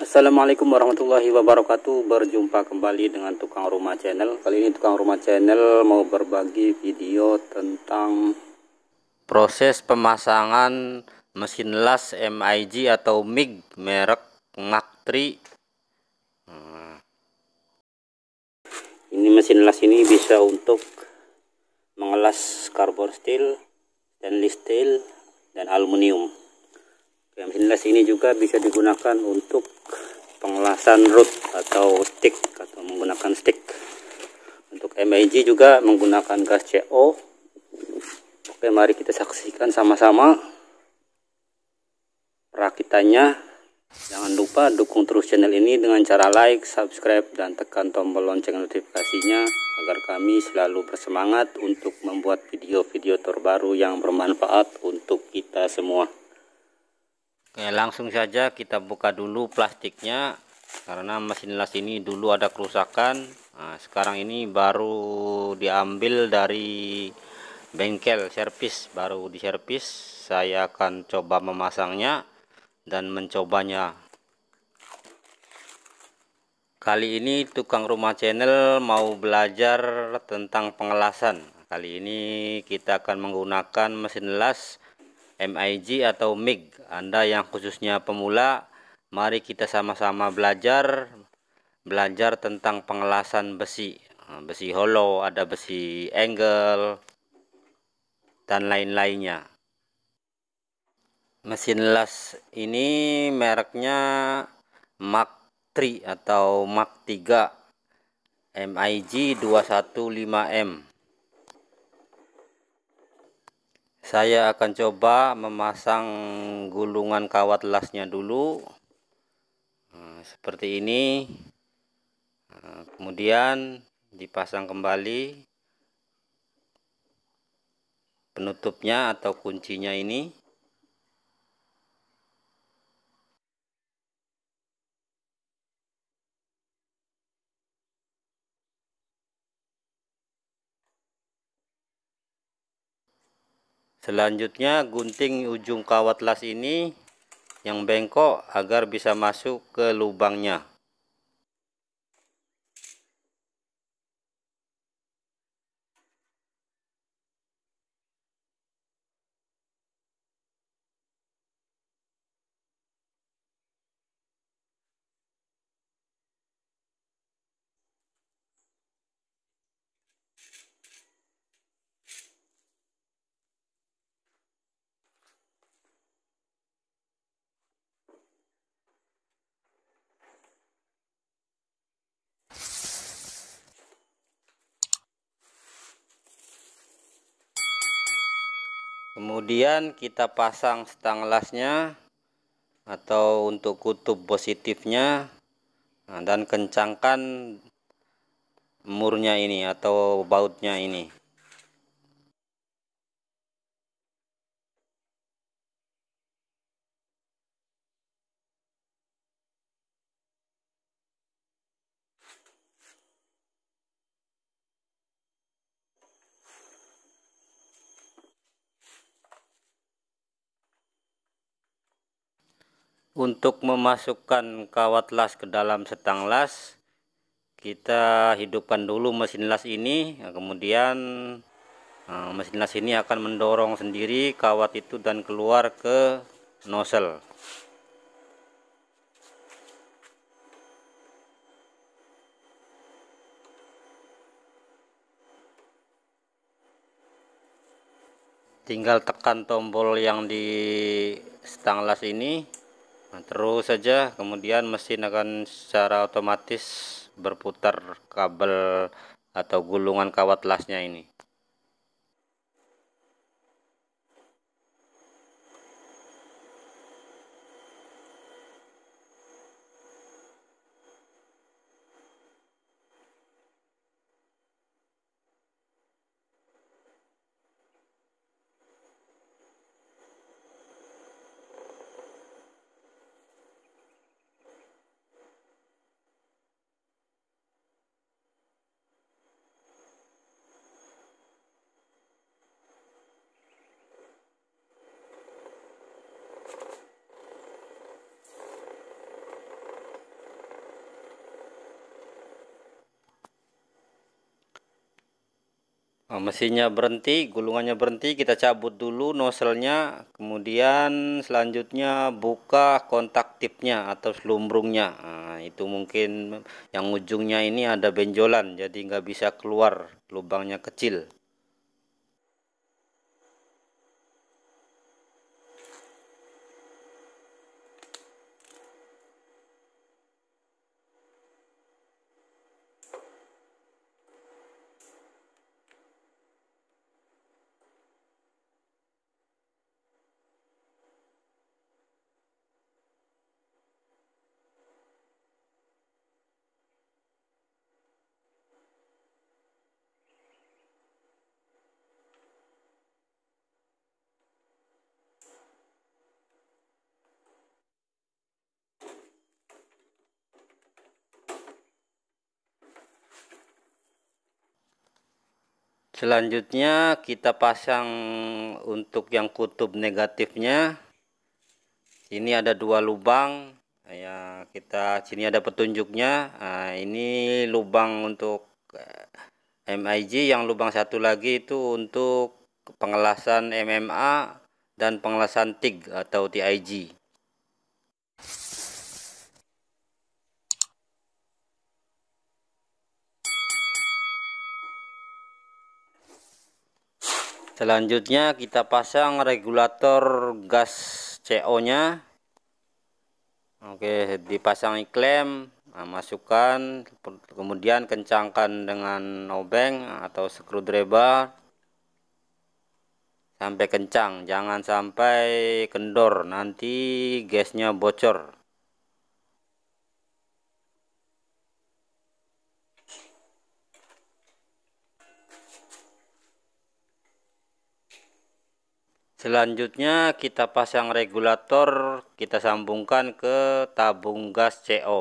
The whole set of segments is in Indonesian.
Assalamualaikum warahmatullahi wabarakatuh Berjumpa kembali dengan Tukang Rumah Channel Kali ini Tukang Rumah Channel mau berbagi video tentang Proses pemasangan mesin las MIG atau MIG merek Ngaktri hmm. Ini mesin las ini bisa untuk mengelas karbon steel, stainless steel, dan aluminium. mesin las ini juga bisa digunakan untuk pengelasan root atau stick atau menggunakan stick. Untuk MIG juga menggunakan gas CO. Oke, mari kita saksikan sama-sama perakitannya Jangan lupa dukung terus channel ini dengan cara like, subscribe, dan tekan tombol lonceng notifikasinya agar kami selalu bersemangat untuk membuat video-video terbaru yang bermanfaat untuk kita semua. Oke, langsung saja kita buka dulu plastiknya karena mesin las ini dulu ada kerusakan. Nah, sekarang ini baru diambil dari bengkel servis, baru diservis. Saya akan coba memasangnya dan mencobanya kali ini tukang rumah channel mau belajar tentang pengelasan kali ini kita akan menggunakan mesin las MIG atau MIG Anda yang khususnya pemula mari kita sama-sama belajar belajar tentang pengelasan besi besi hollow ada besi angle dan lain-lainnya mesin las ini mereknya Mark 3 atau Mark 3 MIG 215M saya akan coba memasang gulungan kawat lasnya dulu hmm, seperti ini hmm, kemudian dipasang kembali penutupnya atau kuncinya ini selanjutnya gunting ujung kawat las ini yang bengkok agar bisa masuk ke lubangnya kemudian kita pasang lasnya atau untuk kutub positifnya nah, dan kencangkan murnya ini atau bautnya ini untuk memasukkan kawat las ke dalam setang las kita hidupkan dulu mesin las ini kemudian eh, mesin las ini akan mendorong sendiri kawat itu dan keluar ke nozzle tinggal tekan tombol yang di setang las ini nah, terus saja kemudian mesin akan secara otomatis berputar kabel atau gulungan kawat lasnya ini Ah, mesinnya berhenti gulungannya berhenti kita cabut dulu nozzle-nya kemudian selanjutnya buka kontak tipnya atau selumbrungnya nah, itu mungkin yang ujungnya ini ada benjolan jadi nggak bisa keluar lubangnya kecil selanjutnya kita pasang untuk yang kutub negatifnya ini ada dua lubang ya kita sini ada petunjuknya nah, ini lubang untuk eh, MIG yang lubang satu lagi itu untuk pengelasan MMA dan pengelasan TIG atau TIG selanjutnya kita pasang regulator gas CO nya Oke dipasang iklim, nah, masukkan kemudian kencangkan dengan obeng atau screwdriver sampai kencang jangan sampai kendor nanti gasnya bocor Selanjutnya kita pasang regulator, kita sambungkan ke tabung gas CO.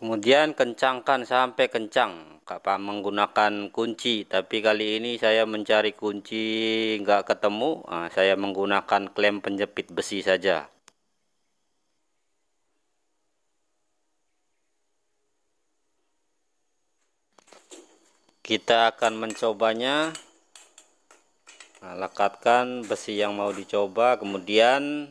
Kemudian kencangkan sampai kencang kapan menggunakan kunci tapi kali ini saya mencari kunci nggak ketemu nah, saya menggunakan klem penjepit besi saja kita akan mencobanya nah, lekatkan besi yang mau dicoba kemudian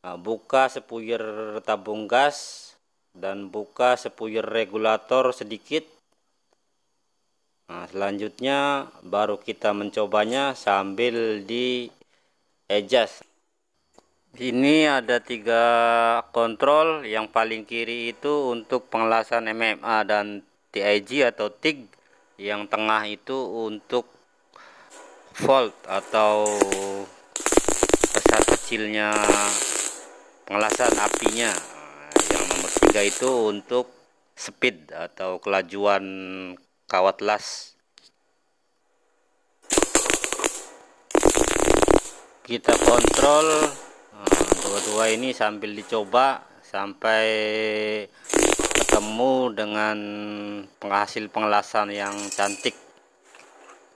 nah, buka sepuyir tabung gas dan buka sepuyir regulator sedikit nah, selanjutnya baru kita mencobanya sambil di adjust ini ada tiga kontrol yang paling kiri itu untuk pengelasan MMA dan TIG atau TIG yang tengah itu untuk volt atau besar kecilnya pengelasan apinya yang nomor tiga itu untuk speed atau kelajuan kawat las kita kontrol eh, dua-dua ini sambil dicoba sampai bertemu dengan penghasil pengelasan yang cantik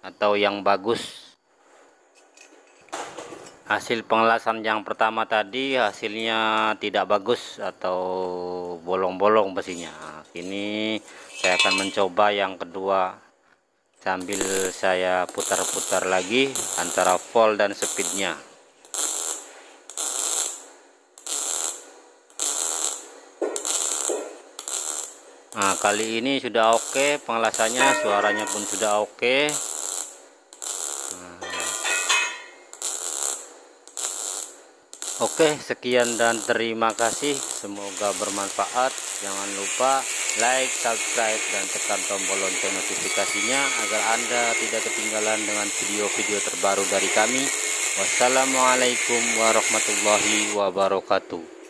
atau yang bagus hasil pengelasan yang pertama tadi hasilnya tidak bagus atau bolong-bolong besinya ini saya akan mencoba yang kedua sambil saya putar-putar lagi antara volt dan speednya Nah, kali ini sudah oke okay, pengelasannya, suaranya pun sudah oke. Okay. Hmm. Oke, okay, sekian dan terima kasih. Semoga bermanfaat. Jangan lupa like, subscribe, dan tekan tombol lonceng notifikasinya agar Anda tidak ketinggalan dengan video-video terbaru dari kami. Wassalamualaikum warahmatullahi wabarakatuh.